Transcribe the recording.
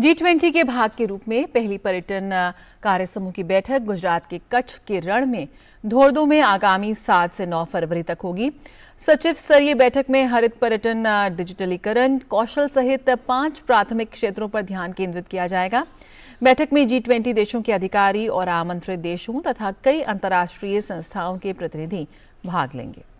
G twenty के भाग के रूप में पहली पर्यटन कार्य समूह की बैठक गुजरात के कच्छ के रण में धोरदो में आगामी सात से नौ फरवरी तक होगी सचिव स्तरीय बैठक में हरित पर्यटन डिजिटलीकरण कौशल सहित पांच प्राथमिक क्षेत्रों पर ध्यान केंद्रित किया जाएगा बैठक में जी ट्वेंटी देशों के अधिकारी और आमंत्रित देशों तथा कई अंतर्राष्ट्रीय संस्थाओं के प्रतिनिधि भाग लेंगे